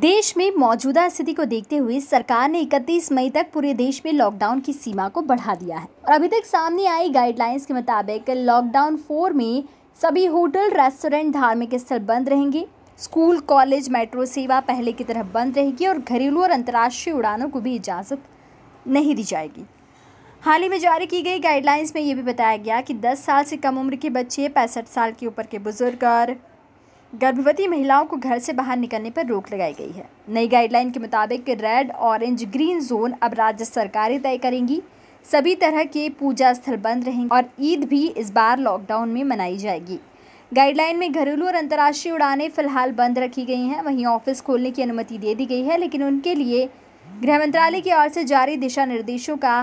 देश में मौजूदा स्थिति को देखते हुए सरकार ने 31 मई तक पूरे देश में लॉकडाउन की सीमा को बढ़ा दिया है और अभी तक सामने आई गाइडलाइंस के मुताबिक लॉकडाउन फोर में सभी होटल रेस्टोरेंट धार्मिक स्थल बंद रहेंगे स्कूल कॉलेज मेट्रो सेवा पहले की तरह बंद रहेगी और घरेलू और अंतर्राष्ट्रीय उड़ानों को भी इजाज़त नहीं दी जाएगी हाल ही में जारी की गई गाइडलाइंस में ये भी बताया गया कि 10 साल से कम उम्र के बच्चे पैंसठ साल के ऊपर के बुजुर्ग और गर्भवती महिलाओं को घर से बाहर निकलने पर रोक लगाई गई है नई गाइडलाइन के मुताबिक रेड ऑरेंज ग्रीन जोन अब राज्य सरकारें तय करेंगी सभी तरह के पूजा स्थल बंद रहेंगे और ईद भी इस बार लॉकडाउन में मनाई जाएगी गाइडलाइन में घरेलू और अंतर्राष्ट्रीय उड़ानें फिलहाल बंद रखी गई हैं वहीं ऑफिस खोलने की अनुमति दे दी गई है लेकिन उनके लिए गृह मंत्रालय की ओर से जारी दिशा निर्देशों का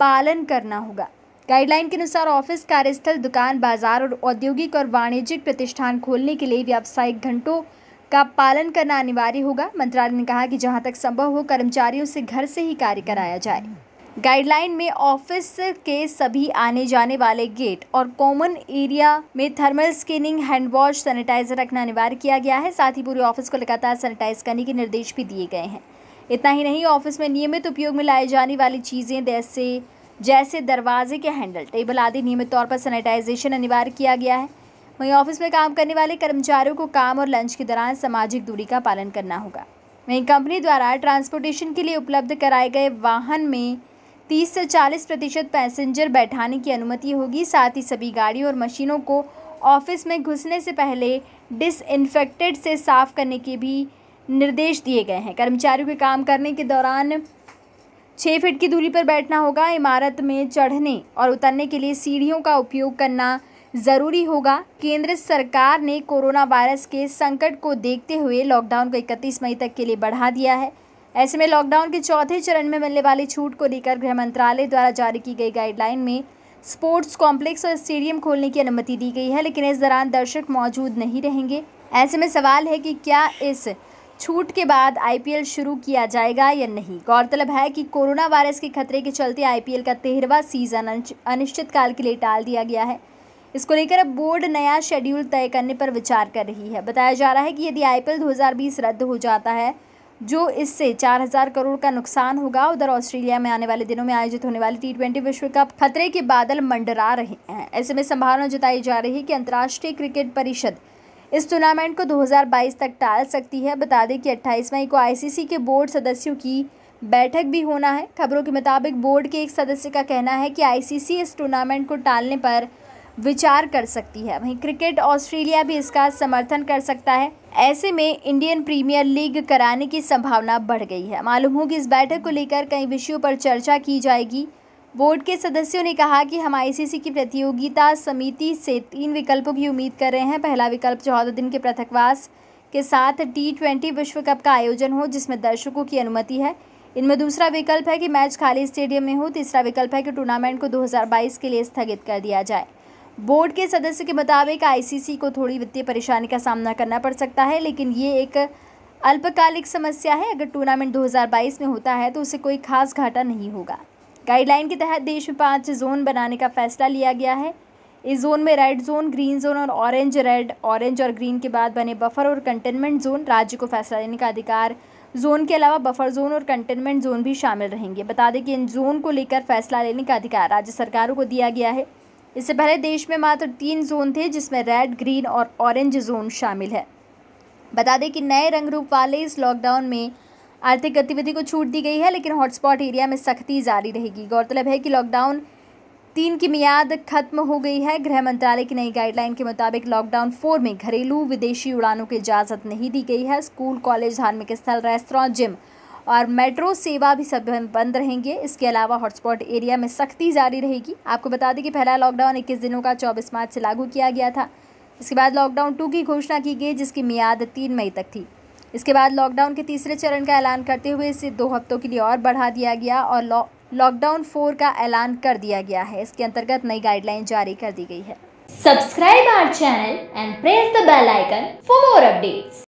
पालन करना होगा गाइडलाइन के अनुसार ऑफिस कार्यस्थल दुकान बाजार और औद्योगिक और वाणिज्यिक प्रतिष्ठान खोलने के लिए व्यावसायिक घंटों का पालन करना अनिवार्य होगा मंत्रालय ने कहा कि जहां तक संभव हो कर्मचारियों से घर से ही कार्य कराया जाए गाइडलाइन में ऑफिस के सभी आने जाने वाले गेट और कॉमन एरिया में thermal scanning hand wash sanitiser रखना अनिवार्य किया गया है साथ ही पूरे ऑफिस को लगातार सैनिटाइज करने के निर्देश भी दिए गए हैं इतना ही नहीं ऑफिस में नियमित उपयोग में लाई जाने वाली चीज़ें जैसे जैसे दरवाजे के हैंडल टेबल आदि नियमित तौर पर सैनिटाइजेशन अनिवार्य किया गया है वहीं ऑफिस में काम करने वाले कर्मचारियों को काम और लंच के दौरान सामाजिक दूरी का पालन करना होगा वहीं कंपनी द्वारा ट्रांसपोर्टेशन के लिए उपलब्ध कराए गए वाहन में 30 से 40 प्रतिशत पैसेंजर बैठाने की अनुमति होगी साथ ही सभी गाड़ियों और मशीनों को ऑफिस में घुसने से पहले डिसइनफेक्टेड से साफ करने के भी निर्देश दिए गए हैं कर्मचारियों के काम करने के दौरान छः फीट की दूरी पर बैठना होगा इमारत में चढ़ने और उतरने के लिए सीढ़ियों का उपयोग करना ज़रूरी होगा केंद्र सरकार ने कोरोना वायरस के संकट को देखते हुए लॉकडाउन को इकतीस मई तक के लिए बढ़ा दिया है ऐसे में लॉकडाउन के चौथे चरण में मिलने वाली छूट को लेकर गृह मंत्रालय द्वारा जारी की गई गाइडलाइन में स्पोर्ट्स कॉम्प्लेक्स और स्टेडियम खोलने की अनुमति दी गई है लेकिन इस दौरान दर्शक मौजूद नहीं रहेंगे ऐसे में सवाल है कि क्या इस छूट के बाद आईपीएल शुरू किया जाएगा या नहीं गौरतलब है कि कोरोना वायरस के खतरे के चलते आईपीएल का तेरहवा सीजन अनिश्चित काल के लिए टाल दिया गया है इसको लेकर अब बोर्ड नया शेड्यूल तय करने पर विचार कर रही है बताया जा रहा है कि यदि आईपीएल 2020 रद्द हो जाता है जो इससे 4000 करोड़ का नुकसान होगा उधर ऑस्ट्रेलिया में आने वाले दिनों में आयोजित होने वाली टी विश्व कप खतरे के बादल मंडरा रहे हैं ऐसे में संभावना जताई जा रही है कि अंतर्राष्ट्रीय क्रिकेट परिषद इस टूर्नामेंट को 2022 तक टाल सकती है बता दें कि 28 मई को आईसीसी के बोर्ड सदस्यों की बैठक भी होना है खबरों के मुताबिक बोर्ड के एक सदस्य का कहना है कि आईसीसी इस टूर्नामेंट को टालने पर विचार कर सकती है वहीं क्रिकेट ऑस्ट्रेलिया भी इसका समर्थन कर सकता है ऐसे में इंडियन प्रीमियर लीग कराने की संभावना बढ़ गई है मालूम हो कि इस बैठक को लेकर कई विषयों पर चर्चा की जाएगी बोर्ड के सदस्यों ने कहा कि हम आईसीसी की प्रतियोगिता समिति से तीन विकल्पों की उम्मीद कर रहे हैं पहला विकल्प चौदह दिन के पृथकवास के साथ टी ट्वेंटी विश्व कप का आयोजन हो जिसमें दर्शकों की अनुमति है इनमें दूसरा विकल्प है कि मैच खाली स्टेडियम में हो तीसरा विकल्प है कि टूर्नामेंट को 2022 के लिए स्थगित कर दिया जाए बोर्ड के सदस्य के मुताबिक आईसीसी को थोड़ी वित्तीय परेशानी का सामना करना पड़ सकता है लेकिन ये एक अल्पकालिक समस्या है अगर टूर्नामेंट 2022 में होता है तो उसे कोई खास घाटा नहीं होगा गाइडलाइन के तहत देश में पाँच जोन बनाने का फैसला लिया गया है इस जोन में रेड जोन ग्रीन जोन और ऑरेंज रेड ऑरेंज और ग्रीन के बाद बने बफर और कंटेनमेंट जोन राज्य को फैसला लेने का अधिकार जोन के अलावा बफर जोन और कंटेनमेंट जोन भी शामिल रहेंगे बता दें कि इन जोन को लेकर फैसला लेने का अधिकार राज्य सरकारों को दिया गया है इससे पहले देश में मात्र तीन जोन थे जिसमें रेड ग्रीन और ऑरेंज जोन शामिल है बता दें कि नए रंग रूप वाले इस लॉकडाउन में आर्थिक गतिविधि को छूट दी गई है लेकिन हॉटस्पॉट एरिया में सख्ती जारी रहेगी गौरतलब है कि लॉकडाउन तीन की मियाद खत्म हो गई है गृह मंत्रालय की नई गाइडलाइन के मुताबिक लॉकडाउन फोर में घरेलू विदेशी उड़ानों की इजाज़त नहीं दी गई है स्कूल कॉलेज धार्मिक स्थल रेस्तरां जिम और मेट्रो सेवा भी सब बंद रहेंगे इसके अलावा हॉटस्पॉट एरिया में सख्ती जारी रहेगी आपको बता दें कि पहला लॉकडाउन इक्कीस दिनों का चौबीस मार्च से लागू किया गया था इसके बाद लॉकडाउन टू की घोषणा की गई जिसकी मियाद तीन मई तक थी इसके बाद लॉकडाउन के तीसरे चरण का ऐलान करते हुए इसे दो हफ्तों के लिए और बढ़ा दिया गया और लॉकडाउन फोर का ऐलान कर दिया गया है इसके अंतर्गत नई गाइडलाइन जारी कर दी गई है subscribe our channel and press the bell icon for more updates